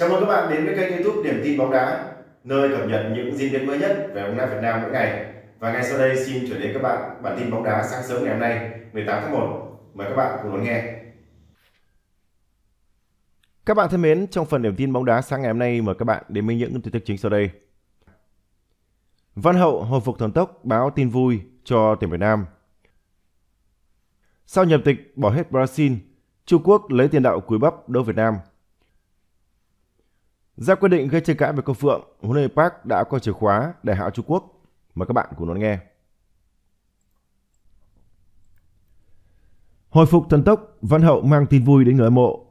Chào mừng các bạn đến với kênh YouTube Điểm tin bóng đá, nơi cập nhật những diễn biến mới nhất về bóng đá Việt Nam mỗi ngày. Và ngay sau đây xin chuyển đến các bạn bản tin bóng đá sáng sớm ngày hôm nay, 18 tháng 1. Mời các bạn cùng lắng nghe. Các bạn thân mến, trong phần điểm tin bóng đá sáng ngày hôm nay mời các bạn đến với những tin tức chính sau đây. Văn Hậu hồi phục thần tốc báo tin vui cho tuyển Việt Nam. Sau nhập tịch bỏ hết Brazil, Trung Quốc lấy tiền đạo cuối bắp đấu Việt Nam – ra quyết định gây tranh cãi với cô Phượng, huấn luyện Park đã có chìa khóa để hạ Trung Quốc. Mời các bạn cùng đón nghe. Hồi phục thần tốc, Văn Hậu mang tin vui đến người hâm mộ.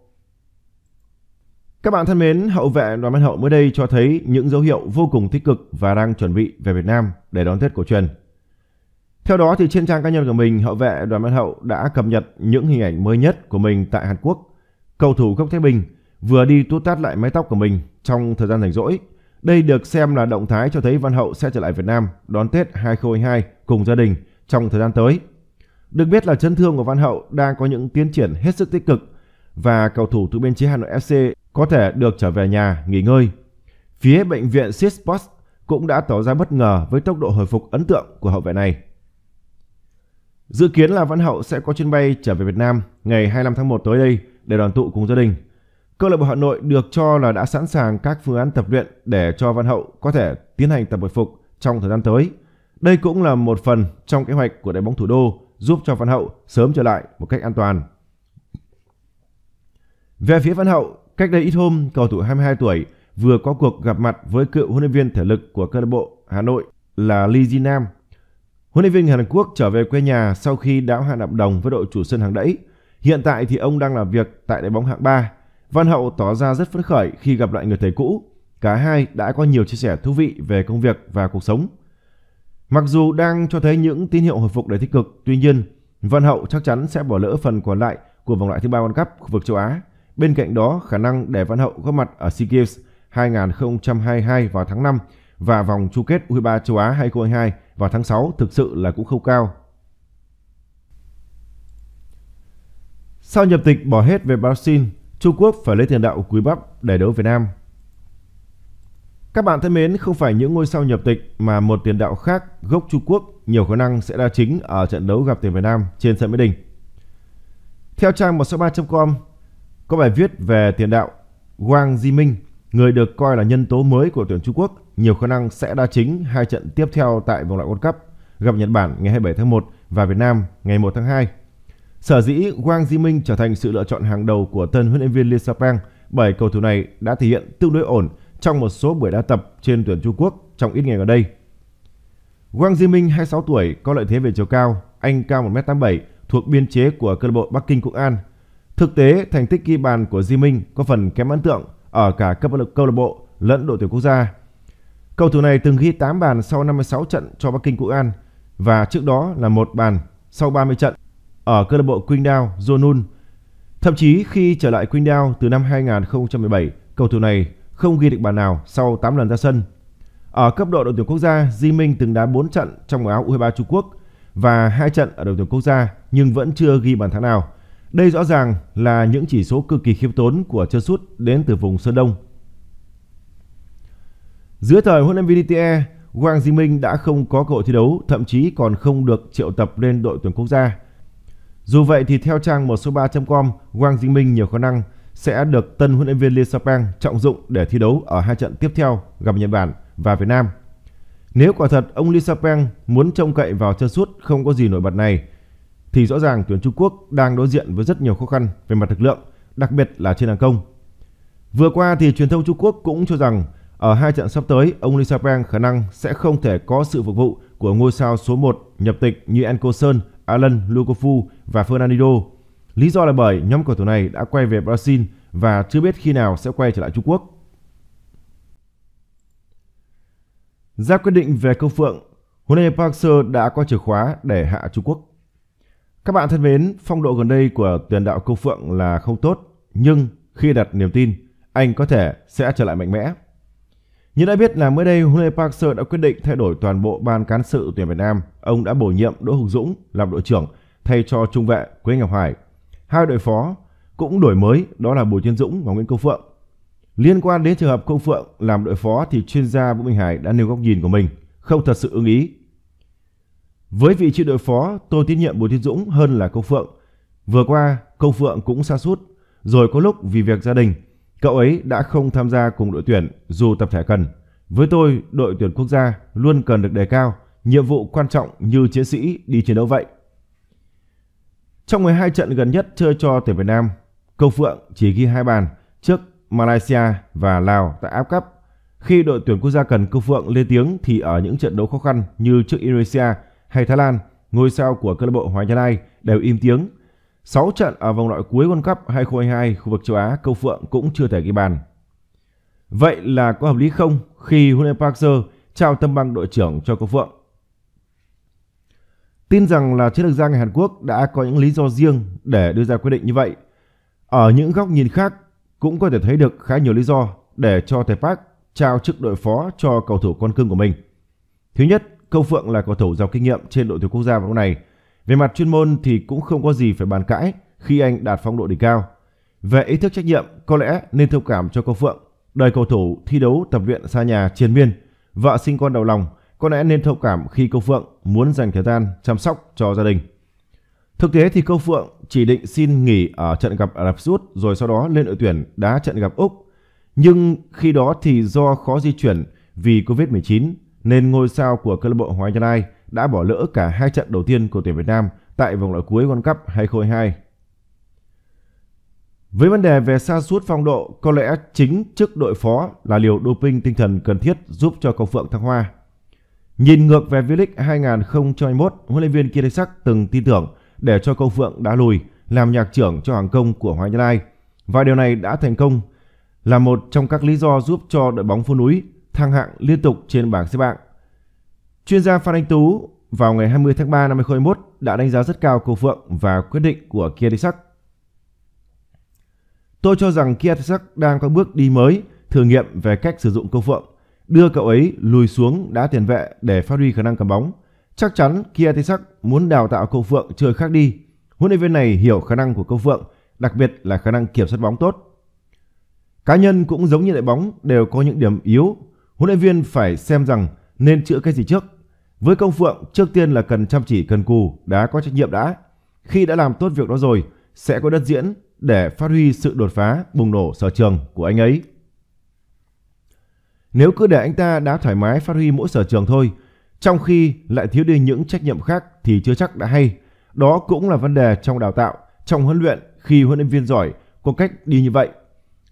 Các bạn thân mến, hậu vệ Đoàn Văn Hậu mới đây cho thấy những dấu hiệu vô cùng tích cực và đang chuẩn bị về Việt Nam để đón Tết cổ truyền. Theo đó thì trên trang cá nhân của mình, hậu vệ Đoàn Văn Hậu đã cập nhật những hình ảnh mới nhất của mình tại Hàn Quốc. Cầu thủ gốc Thái Bình vừa đi tút tát lại mái tóc của mình trong thời gian rảnh rỗi. Đây được xem là động thái cho thấy Văn Hậu sẽ trở lại Việt Nam đón Tết 2022 cùng gia đình trong thời gian tới. Được biết là chấn thương của Văn Hậu đang có những tiến triển hết sức tích cực và cầu thủ từ biên chế Hà Nội FC có thể được trở về nhà nghỉ ngơi. Phía bệnh viện Sitsport cũng đã tỏ ra bất ngờ với tốc độ hồi phục ấn tượng của hậu vệ này. Dự kiến là Văn Hậu sẽ có chuyến bay trở về Việt Nam ngày 25 tháng 1 tới đây để đoàn tụ cùng gia đình. Câu lạc bộ Hà Nội được cho là đã sẵn sàng các phương án tập luyện để cho Văn Hậu có thể tiến hành tập hồi phục trong thời gian tới. Đây cũng là một phần trong kế hoạch của đội bóng thủ đô giúp cho Văn Hậu sớm trở lại một cách an toàn. Về phía Văn Hậu, cách đây ít hôm, cầu thủ 22 tuổi vừa có cuộc gặp mặt với cựu huấn luyện viên thể lực của câu lạc bộ Hà Nội là Lee Jin Nam. Huấn luyện viên người Hàn Quốc trở về quê nhà sau khi đã hạn hợp đồng với đội chủ sân hàng đẫy. Hiện tại thì ông đang làm việc tại đội bóng hạng 3 Văn Hậu tỏ ra rất phấn khởi khi gặp lại người thầy cũ. Cả hai đã có nhiều chia sẻ thú vị về công việc và cuộc sống. Mặc dù đang cho thấy những tín hiệu hồi phục đầy tích cực, tuy nhiên Văn Hậu chắc chắn sẽ bỏ lỡ phần còn lại của vòng loại thứ ba World Cup khu vực châu Á. Bên cạnh đó, khả năng để Văn Hậu góp mặt ở SEA Games 2022 vào tháng 5 và vòng chung kết U23 châu Á 2022 vào tháng 6 thực sự là cũng không cao. Sau nhập tịch bỏ hết về Brazil, Trung Quốc phải lấy tiền đạo Quý Bắp để đấu Việt Nam. Các bạn thân mến, không phải những ngôi sao nhập tịch mà một tiền đạo khác gốc Trung Quốc nhiều khả năng sẽ đá chính ở trận đấu gặp tuyển Việt Nam trên sân Mỹ Đình. Theo trang 163.com, có bài viết về tiền đạo Wang Jiming, người được coi là nhân tố mới của tuyển Trung Quốc, nhiều khả năng sẽ đá chính hai trận tiếp theo tại vòng loại World Cup gặp Nhật Bản ngày 27 tháng 1 và Việt Nam ngày 1 tháng 2. Sở dĩ Wang Jiming trở thành sự lựa chọn hàng đầu của tân huấn luyện viên Lee Sapang bởi cầu thủ này đã thể hiện tương đối ổn trong một số buổi đá tập trên tuyển Trung Quốc trong ít ngày gần đây. Wang Jiming 26 tuổi có lợi thế về chiều cao, anh cao 1m87 thuộc biên chế của câu lạc bộ Bắc Kinh Quốc An. Thực tế, thành tích ghi bàn của Jiming có phần kém ấn tượng ở cả cấp các câu lạc bộ lẫn đội tuyển quốc gia. Cầu thủ này từng ghi 8 bàn sau 56 trận cho Bắc Kinh Quốc An và trước đó là một bàn sau 30 trận ở câu lạc bộ Qingdao Zonun. Thậm chí khi trở lại Qingdao từ năm 2017, cầu thủ này không ghi được bàn nào sau 8 lần ra sân. Ở cấp độ đội tuyển quốc gia, Di Minh từng đá 4 trận trong màu áo U23 Trung Quốc và 2 trận ở đội tuyển quốc gia nhưng vẫn chưa ghi bàn thắng nào. Đây rõ ràng là những chỉ số cực kỳ khiêm tốn của chân sút đến từ vùng Sơn Đông. Dưới thời huấn luyện viên DTE, Di Minh đã không có cơ hội thi đấu, thậm chí còn không được triệu tập lên đội tuyển quốc gia. Dù vậy thì theo trang 1 số 3.com, Wang Jingming nhiều khả năng sẽ được tân huấn luyện viên Lee Sapang trọng dụng để thi đấu ở hai trận tiếp theo gặp Nhật Bản và Việt Nam. Nếu quả thật ông Lee Sapang muốn trông cậy vào chân sút không có gì nổi bật này, thì rõ ràng tuyển Trung Quốc đang đối diện với rất nhiều khó khăn về mặt lực lượng, đặc biệt là trên hàng công. Vừa qua thì truyền thông Trung Quốc cũng cho rằng ở hai trận sắp tới, ông Lee Sapang khả năng sẽ không thể có sự phục vụ của ngôi sao số 1 nhập tịch như Anko Sơn Alan Lukofu và Fernandinho. Lý do là bởi nhóm cầu thủ này đã quay về Brazil và chưa biết khi nào sẽ quay trở lại Trung Quốc. Ra quyết định về câu phượng, huấn luyện Park Seo đã có chìa khóa để hạ Trung Quốc. Các bạn thân mến, phong độ gần đây của tiền đạo câu phượng là không tốt, nhưng khi đặt niềm tin, anh có thể sẽ trở lại mạnh mẽ. Như đã biết là mới đây, huấn luyện Park Seo đã quyết định thay đổi toàn bộ ban cán sự tuyển Việt Nam. Ông đã bổ nhiệm Đỗ Hùng Dũng làm đội trưởng thay cho trung vệ Quế Ngọc Hải. Hai đội phó cũng đổi mới, đó là Bùi Thiên Dũng và Nguyễn Công Phượng. Liên quan đến trường hợp Công Phượng làm đội phó thì chuyên gia Vũ Minh Hải đã nêu góc nhìn của mình, không thật sự ưng ý. Với vị trí đội phó, tôi tín nhiệm Bùi Thiên Dũng hơn là Công Phượng. Vừa qua, Công Phượng cũng sa sút, rồi có lúc vì việc gia đình Cậu ấy đã không tham gia cùng đội tuyển dù tập thể cần. Với tôi, đội tuyển quốc gia luôn cần được đề cao, nhiệm vụ quan trọng như chiến sĩ đi chiến đấu vậy. Trong 12 trận gần nhất chơi cho tuyển Việt Nam, Cầu Phượng chỉ ghi hai bàn trước Malaysia và Lào tại áp cấp. Khi đội tuyển quốc gia cần Cầu Phượng lên tiếng thì ở những trận đấu khó khăn như trước Indonesia hay Thái Lan, ngôi sao của câu lạc bộ Hoàng Gia Lai đều im tiếng 6 trận ở vòng loại cuối World Cup 2022 khu vực châu Á, Câu Phượng cũng chưa thể ghi bàn. Vậy là có hợp lý không khi huấn luyện trao tâm băng đội trưởng cho Câu Phượng? Tin rằng là chiến lược gia người Hàn Quốc đã có những lý do riêng để đưa ra quyết định như vậy. Ở những góc nhìn khác cũng có thể thấy được khá nhiều lý do để cho thầy Park trao chức đội phó cho cầu thủ con cưng của mình. Thứ nhất, Câu Phượng là cầu thủ giàu kinh nghiệm trên đội tuyển quốc gia vào lúc này – về mặt chuyên môn thì cũng không có gì phải bàn cãi khi anh đạt phong độ đỉnh cao. Về ý thức trách nhiệm, có lẽ nên thông cảm cho cô Phượng. Đời cầu thủ thi đấu tập luyện xa nhà triền miên, vợ sinh con đầu lòng, có lẽ nên thông cảm khi cô Phượng muốn dành thời gian chăm sóc cho gia đình. Thực tế thì cô Phượng chỉ định xin nghỉ ở trận gặp Ả Rập Xút rồi sau đó lên đội tuyển đá trận gặp Úc. Nhưng khi đó thì do khó di chuyển vì Covid-19 nên ngôi sao của câu lạc bộ Hoàng Gia Lai đã bỏ lỡ cả hai trận đầu tiên của tuyển Việt Nam tại vòng loại cuối World Cup 2022. Với vấn đề về sa sút phong độ, có lẽ chính trước đội phó là liều doping tinh thần cần thiết giúp cho cầu Phượng thăng hoa. Nhìn ngược về V-League 2021, huấn luyện viên Kiệt Sắc từng tin tưởng để cho cầu Phượng đã lùi làm nhạc trưởng cho hàng công của Hoàng Nhân Lai và điều này đã thành công là một trong các lý do giúp cho đội bóng phố núi thăng hạng liên tục trên bảng xếp hạng. Chuyên gia Phan Anh Tú vào ngày 20 tháng 3 năm 2021 đã đánh giá rất cao cô Phượng và quyết định của Kia Ticsac. Tôi cho rằng Kia Ticsac đang có bước đi mới, thử nghiệm về cách sử dụng cô Phượng, đưa cậu ấy lùi xuống đá tiền vệ để phát huy khả năng cầm bóng. Chắc chắn Kia Ticsac muốn đào tạo cô Phượng chơi khác đi. Huấn luyện viên này hiểu khả năng của cô Phượng, đặc biệt là khả năng kiểm soát bóng tốt. Cá nhân cũng giống như đội bóng đều có những điểm yếu, huấn luyện viên phải xem rằng nên chữa cái gì trước với Công Phượng, trước tiên là cần chăm chỉ cần cù, đã có trách nhiệm đã. Khi đã làm tốt việc đó rồi, sẽ có đất diễn để phát huy sự đột phá, bùng nổ sở trường của anh ấy. Nếu cứ để anh ta đã thoải mái phát huy mỗi sở trường thôi, trong khi lại thiếu đi những trách nhiệm khác thì chưa chắc đã hay. Đó cũng là vấn đề trong đào tạo, trong huấn luyện khi huấn luyện viên giỏi có cách đi như vậy.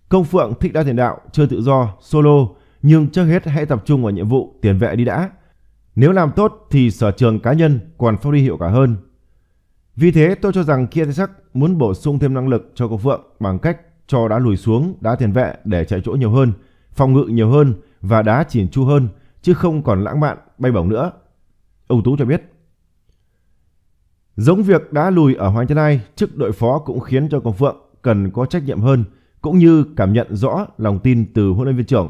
Công Phượng thích đa tiền đạo, chơi tự do, solo, nhưng trước hết hãy tập trung vào nhiệm vụ tiền vệ đi đã. Nếu làm tốt thì sở trường cá nhân còn phát huy hiệu quả hơn. Vì thế tôi cho rằng kia Kiatek muốn bổ sung thêm năng lực cho cầu Phượng bằng cách cho đá lùi xuống, đá tiền vệ để chạy chỗ nhiều hơn, phòng ngự nhiều hơn và đá chỉn chu hơn chứ không còn lãng mạn bay bổng nữa. Ông Tú cho biết. Giống việc đá lùi ở Hoàng Trân Ai, chức đội phó cũng khiến cho Cầu Phượng cần có trách nhiệm hơn cũng như cảm nhận rõ lòng tin từ huấn luyện viên trưởng.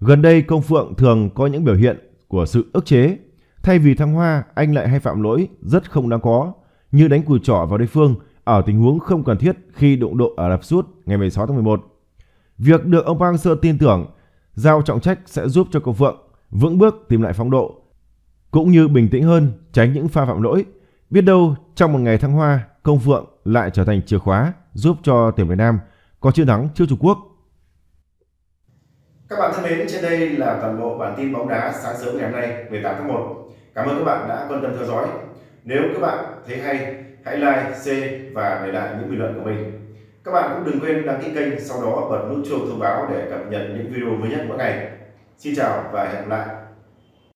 Gần đây Công Phượng thường có những biểu hiện của sự ức chế. Thay vì thăng hoa, anh lại hay phạm lỗi rất không đáng có, như đánh cùi trỏ vào đối phương ở tình huống không cần thiết khi đụng độ ở Rạp Suốt ngày 16 tháng 11. Việc được ông Park sơ tin tưởng, giao trọng trách sẽ giúp cho cầu Phượng vững bước tìm lại phong độ, cũng như bình tĩnh hơn tránh những pha phạm lỗi. Biết đâu trong một ngày thăng hoa, công Phượng lại trở thành chìa khóa giúp cho tuyển Việt Nam có chiến thắng trước Trung Quốc các bạn thân mến, trên đây là toàn bộ bản tin bóng đá sáng sớm ngày hôm nay 18 tháng 1. Cảm ơn các bạn đã quan tâm theo dõi. Nếu các bạn thấy hay, hãy like, share và để lại những bình luận của mình. Các bạn cũng đừng quên đăng ký kênh, sau đó bật nút chuông thông báo để cập nhật những video mới nhất mỗi ngày. Xin chào và hẹn gặp lại.